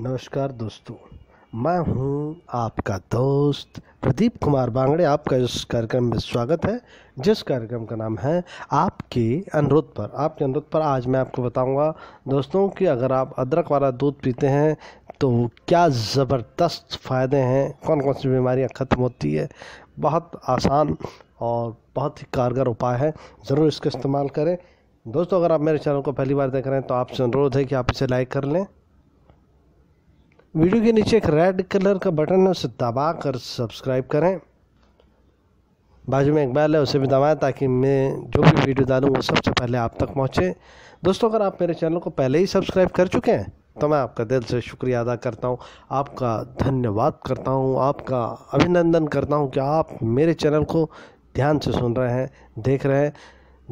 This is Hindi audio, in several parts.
नमस्कार दोस्तों मैं हूं आपका दोस्त प्रदीप कुमार बांगड़े आपका इस कार्यक्रम में स्वागत है जिस कार्यक्रम का नाम है आपके अनुरोध पर आपके अनुरोध पर आज मैं आपको बताऊंगा दोस्तों कि अगर आप अदरक वाला दूध पीते हैं तो क्या ज़बरदस्त फ़ायदे हैं कौन कौन सी बीमारियां ख़त्म होती है बहुत आसान और बहुत ही कारगर उपाय है ज़रूर इसका इस्तेमाल करें दोस्तों अगर आप मेरे चैनल को पहली बार देख रहे हैं तो आपसे अनुरोध है कि आप इसे लाइक कर लें वीडियो के नीचे एक रेड कलर का बटन है उसे दबा कर सब्सक्राइब करें बाजू में एक बैल है उसे भी दबाएं ताकि मैं जो भी वीडियो डालूँ वो सबसे पहले आप तक पहुंचे दोस्तों अगर आप मेरे चैनल को पहले ही सब्सक्राइब कर चुके हैं तो मैं आपका दिल से शुक्रिया अदा करता हूँ आपका धन्यवाद करता हूँ आपका अभिनंदन करता हूँ कि आप मेरे चैनल को ध्यान से सुन रहे हैं देख रहे हैं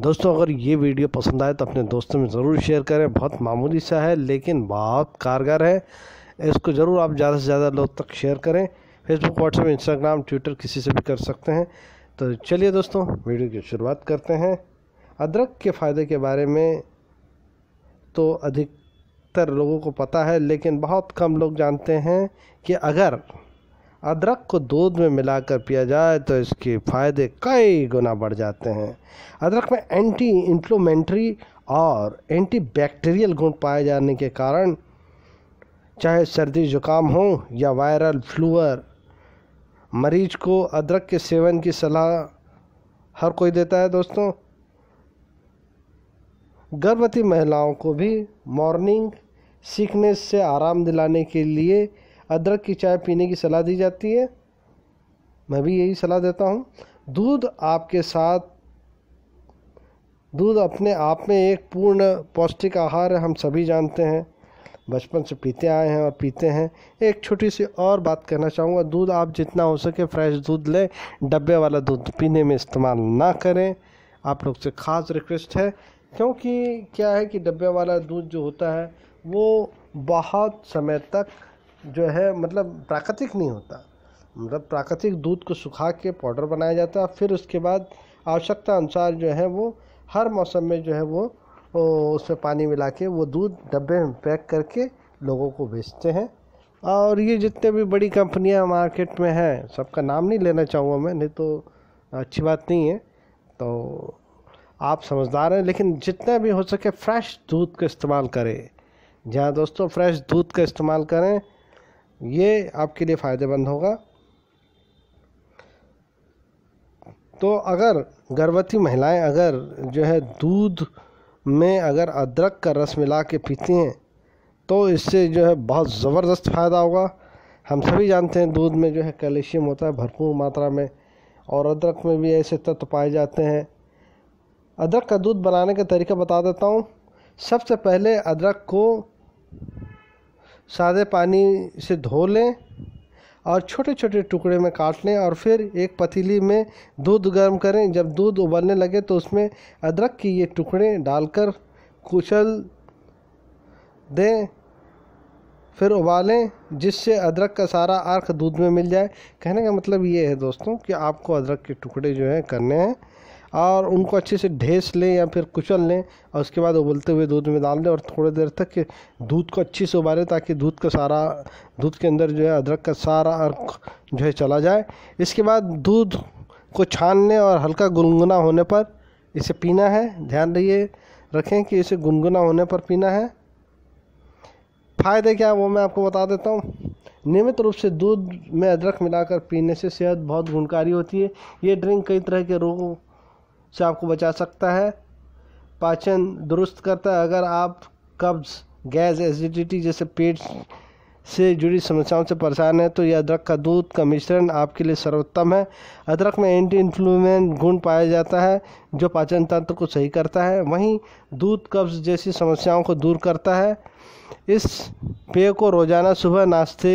दोस्तों अगर ये वीडियो पसंद आए तो अपने दोस्तों में ज़रूर शेयर करें बहुत मामूली सा है लेकिन बहुत कारगर है इसको ज़रूर आप ज़्यादा से ज़्यादा लोग तक शेयर करें फेसबुक व्हाट्सएप इंस्टाग्राम ट्विटर किसी से भी कर सकते हैं तो चलिए दोस्तों वीडियो की शुरुआत करते हैं अदरक के फ़ायदे के बारे में तो अधिकतर लोगों को पता है लेकिन बहुत कम लोग जानते हैं कि अगर अदरक को दूध में मिलाकर पिया जाए तो इसके फ़ायदे कई गुना बढ़ जाते हैं अदरक में एंटी इन्फ्लोमेंट्री और एंटी बैक्टीरियल गुण पाए जाने के कारण चाहे सर्दी ज़ुकाम हो या वायरल फ्लूअर मरीज को अदरक के सेवन की सलाह हर कोई देता है दोस्तों गर्भवती महिलाओं को भी मॉर्निंग सिकनेस से आराम दिलाने के लिए अदरक की चाय पीने की सलाह दी जाती है मैं भी यही सलाह देता हूँ दूध आपके साथ दूध अपने आप में एक पूर्ण पौष्टिक आहार है हम सभी जानते हैं बचपन से पीते आए हैं और पीते हैं एक छोटी सी और बात कहना चाहूँगा दूध आप जितना हो सके फ्रेश दूध लें डब्बे वाला दूध पीने में इस्तेमाल ना करें आप लोग से ख़ास रिक्वेस्ट है क्योंकि क्या है कि डब्बे वाला दूध जो होता है वो बहुत समय तक जो है मतलब प्राकृतिक नहीं होता मतलब प्राकृतिक दूध को सुखा के पाउडर बनाया जाता है फिर उसके बाद आवश्यकता अनुसार जो है वो हर मौसम में जो है वो और तो उसमें पानी मिला के वो दूध डब्बे में पैक करके लोगों को बेचते हैं और ये जितने भी बड़ी कंपनियां मार्केट में हैं सबका नाम नहीं लेना चाहूँगा मैं नहीं तो अच्छी बात नहीं है तो आप समझदार हैं लेकिन जितना भी हो सके फ्रेश दूध का इस्तेमाल करें जहाँ दोस्तों फ्रेश दूध का इस्तेमाल करें ये आपके लिए फ़ायदेमंद होगा तो अगर गर्भवती महिलाएं अगर जो है दूध में अगर अदरक का रस मिला के पीते हैं तो इससे जो है बहुत ज़बरदस्त फ़ायदा होगा हम सभी जानते हैं दूध में जो है कैल्शियम होता है भरपूर मात्रा में और अदरक में भी ऐसे तत्व पाए जाते हैं अदरक का दूध बनाने का तरीका बता देता हूँ सबसे पहले अदरक को सादे पानी से धो लें और छोटे छोटे टुकड़े में काट लें और फिर एक पतीली में दूध गर्म करें जब दूध उबलने लगे तो उसमें अदरक के ये टुकड़े डालकर कुचल दें फिर उबालें जिससे अदरक का सारा अर्क दूध में मिल जाए कहने का मतलब ये है दोस्तों कि आपको अदरक के टुकड़े जो हैं करने हैं और उनको अच्छे से ढेस लें या फिर कुचल लें और उसके बाद उबलते हुए दूध में डाल लें और थोड़ी देर तक दूध को अच्छे से उबालें ताकि दूध का सारा दूध के अंदर जो है अदरक का सारा अर्क जो है चला जाए इसके बाद दूध को छान लें और हल्का गुनगुना होने पर इसे पीना है ध्यान रहिए रखें कि इसे गुनगुना होने पर पीना है फ़ायदे क्या वो मैं आपको बता देता हूँ नियमित रूप से दूध में अदरक मिलाकर पीने से सेहत बहुत गुणकारी होती है ये ड्रिंक कई तरह के रोगों से आपको बचा सकता है पाचन दुरुस्त करता है अगर आप कब्ज़ गैस एसिडिटी जैसे पेट से जुड़ी समस्याओं से परेशान है तो यह अदरक का दूध का मिश्रण आपके लिए सर्वोत्तम है अदरक में एंटी इन्फ्लूमेंट गुण पाया जाता है जो पाचन तंत्र को सही करता है वहीं दूध कब्ज जैसी समस्याओं को दूर करता है इस पेय को रोज़ाना सुबह नाश्ते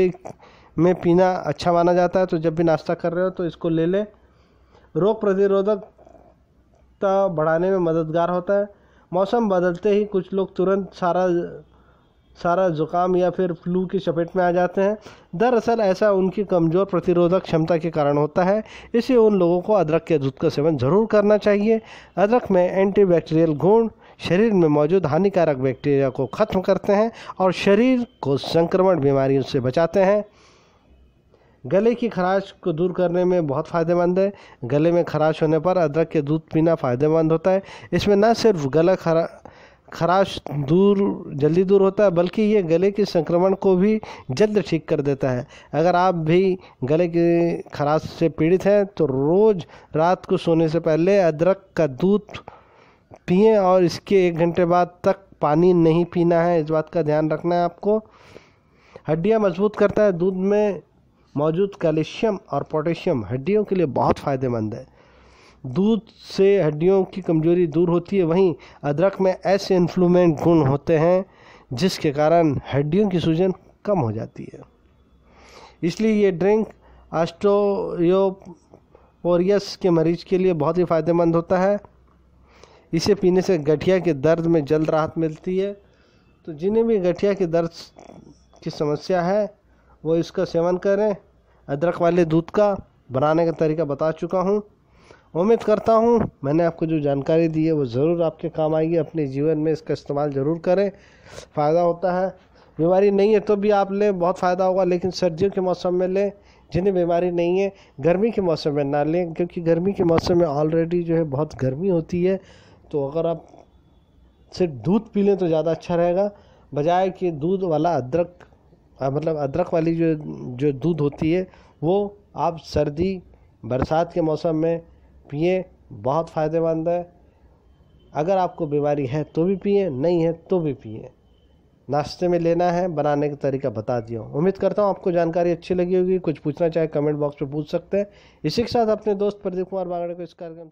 में पीना अच्छा माना जाता है तो जब भी नाश्ता कर रहे हो तो इसको ले लें रोग प्रतिरोधक जागरूकता बढ़ाने में मददगार होता है मौसम बदलते ही कुछ लोग तुरंत सारा सारा ज़ुकाम या फिर फ्लू की चपेट में आ जाते हैं दरअसल ऐसा उनकी कमज़ोर प्रतिरोधक क्षमता के कारण होता है इसलिए उन लोगों को अदरक के दूध का सेवन ज़रूर करना चाहिए अदरक में एंटीबैक्टीरियल गुण शरीर में मौजूद हानिकारक बैक्टीरिया को ख़त्म करते हैं और शरीर को संक्रमण बीमारियों से बचाते हैं गले की खराश को दूर करने में बहुत फ़ायदेमंद है गले में खराश होने पर अदरक के दूध पीना फ़ायदेमंद होता है इसमें न सिर्फ गला खरा खराश दूर जल्दी दूर होता है बल्कि ये गले के संक्रमण को भी जल्द ठीक कर देता है अगर आप भी गले की खराश से पीड़ित हैं तो रोज़ रात को सोने से पहले अदरक का दूध पिए और इसके एक घंटे बाद तक पानी नहीं पीना है इस बात का ध्यान रखना है आपको हड्डियाँ मजबूत करता है दूध में मौजूद कैल्शियम और पोटेशियम हड्डियों के लिए बहुत फ़ायदेमंद है दूध से हड्डियों की कमजोरी दूर होती है वहीं अदरक में ऐसे इन्फ्लूमेंट गुण होते हैं जिसके कारण हड्डियों की सूजन कम हो जाती है इसलिए ये ड्रिंक आस्टोपोरियस के मरीज के लिए बहुत ही फ़ायदेमंद होता है इसे पीने से गठिया के दर्द में जल्द राहत मिलती है तो जिन्हें भी गठिया के दर्द की समस्या है वो इसका सेवन करें अदरक वाले दूध का बनाने का तरीका बता चुका हूँ उम्मीद करता हूँ मैंने आपको जो जानकारी दी है वो ज़रूर आपके काम आएगी अपने जीवन में इसका इस्तेमाल ज़रूर करें फ़ायदा होता है बीमारी नहीं है तो भी आप लें बहुत फ़ायदा होगा लेकिन सर्दियों के मौसम में लें जिन्हें बीमारी नहीं है गर्मी के मौसम में ना लें क्योंकि गर्मी के मौसम में ऑलरेडी जो है बहुत गर्मी होती है तो अगर आप सिर्फ दूध पी लें तो ज़्यादा अच्छा रहेगा बजाय कि दूध वाला अदरक मतलब अदरक वाली जो जो दूध होती है वो आप सर्दी बरसात के मौसम में पिए बहुत फ़ायदेमंद है अगर आपको बीमारी है तो भी पिए नहीं है तो भी पिए नाश्ते में लेना है बनाने का तरीका बता दिया उम्मीद करता हूँ आपको जानकारी अच्छी लगी होगी कुछ पूछना चाहे कमेंट बॉक्स में पूछ सकते हैं इसी के साथ अपने दोस्त प्रदीप कुमार बागड़े को इस कार्यक्रम से